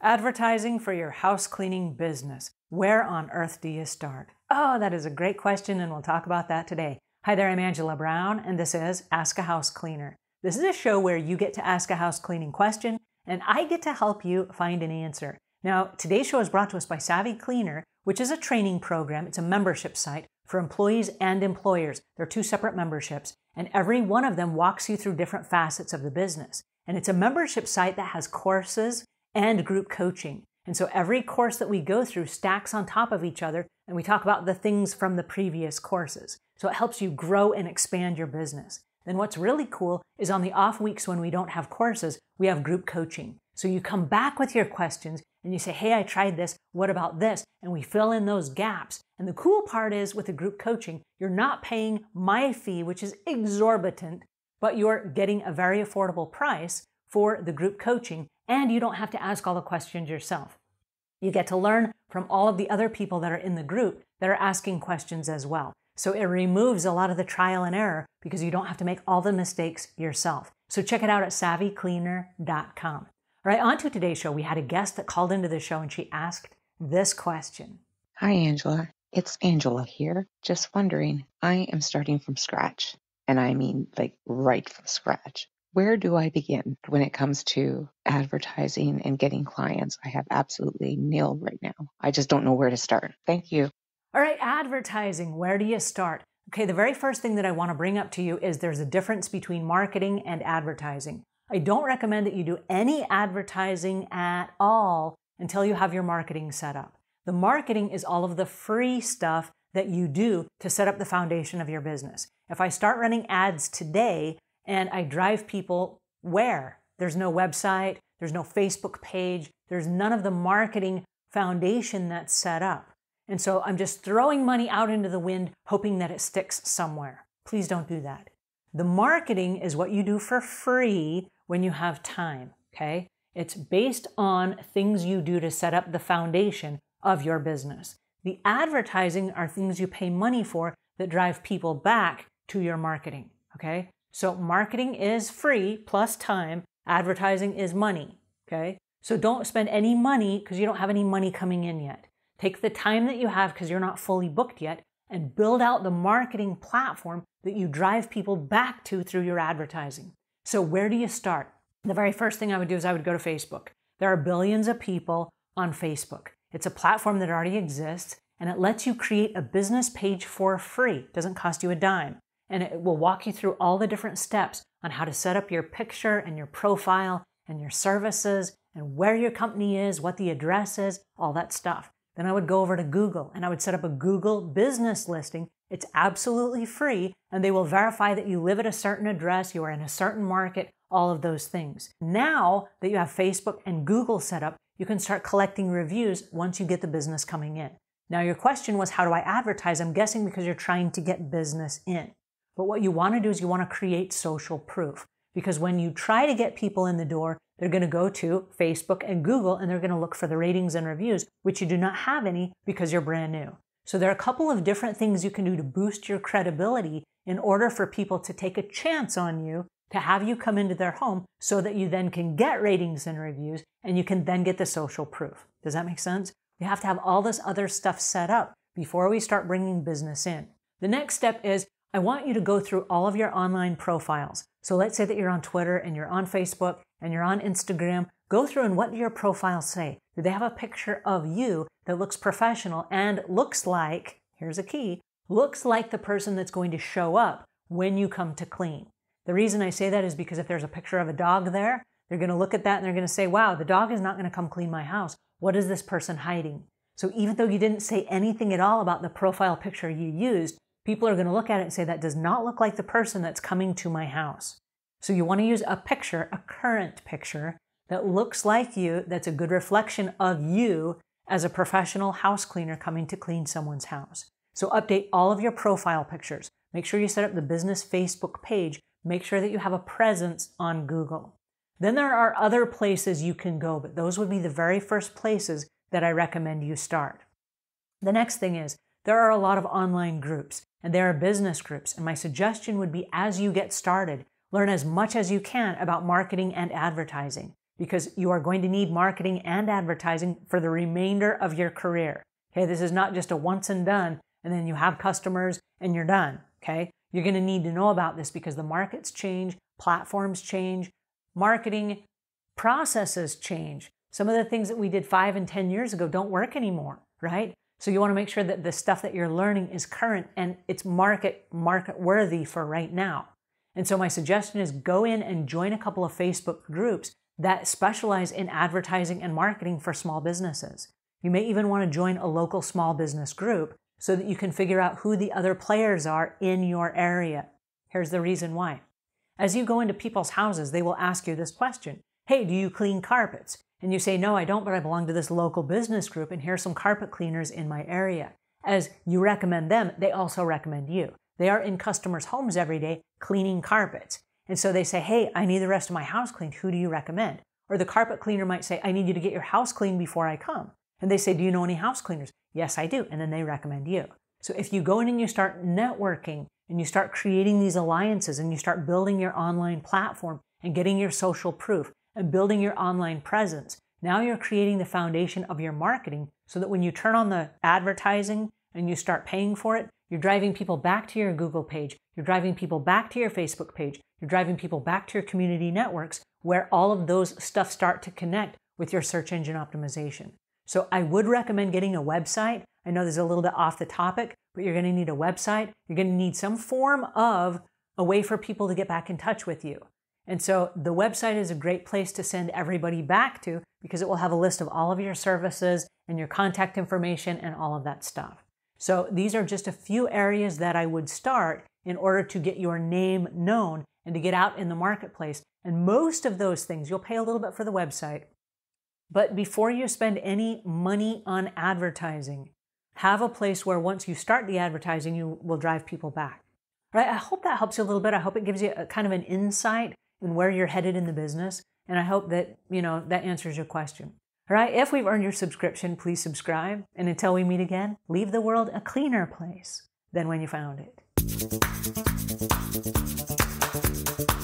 Advertising for your house cleaning business. Where on earth do you start? Oh, that is a great question, and we'll talk about that today. Hi there, I'm Angela Brown, and this is Ask a House Cleaner. This is a show where you get to ask a house cleaning question, and I get to help you find an answer. Now, today's show is brought to us by Savvy Cleaner, which is a training program. It's a membership site for employees and employers. They're two separate memberships. And every one of them walks you through different facets of the business. And it's a membership site that has courses and group coaching. And so every course that we go through stacks on top of each other, and we talk about the things from the previous courses. So it helps you grow and expand your business. Then what's really cool is on the off weeks when we don't have courses, we have group coaching. So you come back with your questions and you say, hey, I tried this. What about this? And we fill in those gaps. And the cool part is with the group coaching, you're not paying my fee, which is exorbitant, but you're getting a very affordable price for the group coaching and you don't have to ask all the questions yourself. You get to learn from all of the other people that are in the group that are asking questions as well. So it removes a lot of the trial and error because you don't have to make all the mistakes yourself. So check it out at savvycleaner.com. Right to today's show, we had a guest that called into the show and she asked this question Hi, Angela. It's Angela here. Just wondering, I am starting from scratch, and I mean like right from scratch. Where do I begin when it comes to advertising and getting clients? I have absolutely nil right now. I just don't know where to start. Thank you. All right, advertising, where do you start? Okay, the very first thing that I want to bring up to you is there's a difference between marketing and advertising. I don't recommend that you do any advertising at all until you have your marketing set up. The marketing is all of the free stuff that you do to set up the foundation of your business. If I start running ads today and I drive people where? There's no website, there's no Facebook page, there's none of the marketing foundation that's set up. And so I'm just throwing money out into the wind, hoping that it sticks somewhere. Please don't do that. The marketing is what you do for free when you have time, okay? It's based on things you do to set up the foundation of your business. The advertising are things you pay money for that drive people back to your marketing, okay? So marketing is free plus time, advertising is money, okay? So don't spend any money because you don't have any money coming in yet. Take the time that you have because you're not fully booked yet and build out the marketing platform that you drive people back to through your advertising. So, where do you start? The very first thing I would do is I would go to Facebook. There are billions of people on Facebook. It's a platform that already exists and it lets you create a business page for free. It doesn't cost you a dime. And it will walk you through all the different steps on how to set up your picture and your profile and your services and where your company is, what the address is, all that stuff. Then I would go over to Google and I would set up a Google business listing it's absolutely free, and they will verify that you live at a certain address, you are in a certain market, all of those things. Now that you have Facebook and Google set up, you can start collecting reviews once you get the business coming in. Now, your question was, how do I advertise? I'm guessing because you're trying to get business in. But what you want to do is you want to create social proof. Because when you try to get people in the door, they're going to go to Facebook and Google and they're going to look for the ratings and reviews, which you do not have any because you're brand new. So there are a couple of different things you can do to boost your credibility in order for people to take a chance on you to have you come into their home so that you then can get ratings and reviews and you can then get the social proof. Does that make sense? You have to have all this other stuff set up before we start bringing business in. The next step is I want you to go through all of your online profiles. So let's say that you're on Twitter and you're on Facebook and you're on Instagram. Go through and what do your profiles say? Do they have a picture of you that looks professional and looks like, here's a key, looks like the person that's going to show up when you come to clean. The reason I say that is because if there's a picture of a dog there, they're going to look at that and they're going to say, wow, the dog is not going to come clean my house. What is this person hiding? So even though you didn't say anything at all about the profile picture you used, people are going to look at it and say, that does not look like the person that's coming to my house. So you want to use a picture, a current picture, that looks like you, that's a good reflection of you as a professional house cleaner coming to clean someone's house. So update all of your profile pictures. Make sure you set up the business Facebook page. Make sure that you have a presence on Google. Then there are other places you can go, but those would be the very first places that I recommend you start. The next thing is there are a lot of online groups and there are business groups. And my suggestion would be as you get started, learn as much as you can about marketing and advertising because you are going to need marketing and advertising for the remainder of your career. Okay, this is not just a once and done, and then you have customers and you're done. Okay, you're going to need to know about this because the markets change, platforms change, marketing processes change. Some of the things that we did five and 10 years ago don't work anymore, right? So you want to make sure that the stuff that you're learning is current and it's market market worthy for right now. And so my suggestion is go in and join a couple of Facebook groups that specialize in advertising and marketing for small businesses. You may even want to join a local small business group so that you can figure out who the other players are in your area. Here's the reason why. As you go into people's houses, they will ask you this question. Hey, do you clean carpets? and you say, No, I don't, but I belong to this local business group, and here are some carpet cleaners in my area. As you recommend them, they also recommend you. They are in customers' homes every day cleaning carpets. And so they say, Hey, I need the rest of my house cleaned. Who do you recommend? Or the carpet cleaner might say, I need you to get your house cleaned before I come. And they say, Do you know any house cleaners? Yes, I do. And then they recommend you. So if you go in and you start networking and you start creating these alliances and you start building your online platform and getting your social proof and building your online presence. Now you're creating the foundation of your marketing so that when you turn on the advertising and you start paying for it, you're driving people back to your Google page, you're driving people back to your Facebook page, you're driving people back to your community networks where all of those stuff start to connect with your search engine optimization. So I would recommend getting a website. I know this is a little bit off the topic, but you're going to need a website. You're going to need some form of a way for people to get back in touch with you. And so the website is a great place to send everybody back to because it will have a list of all of your services and your contact information and all of that stuff. So these are just a few areas that I would start in order to get your name known and to get out in the marketplace. And most of those things, you'll pay a little bit for the website. But before you spend any money on advertising, have a place where once you start the advertising, you will drive people back. Right? I hope that helps you a little bit. I hope it gives you a, kind of an insight and where you're headed in the business. And I hope that, you know, that answers your question. All right, if we've earned your subscription, please subscribe. And until we meet again, leave the world a cleaner place than when you found it.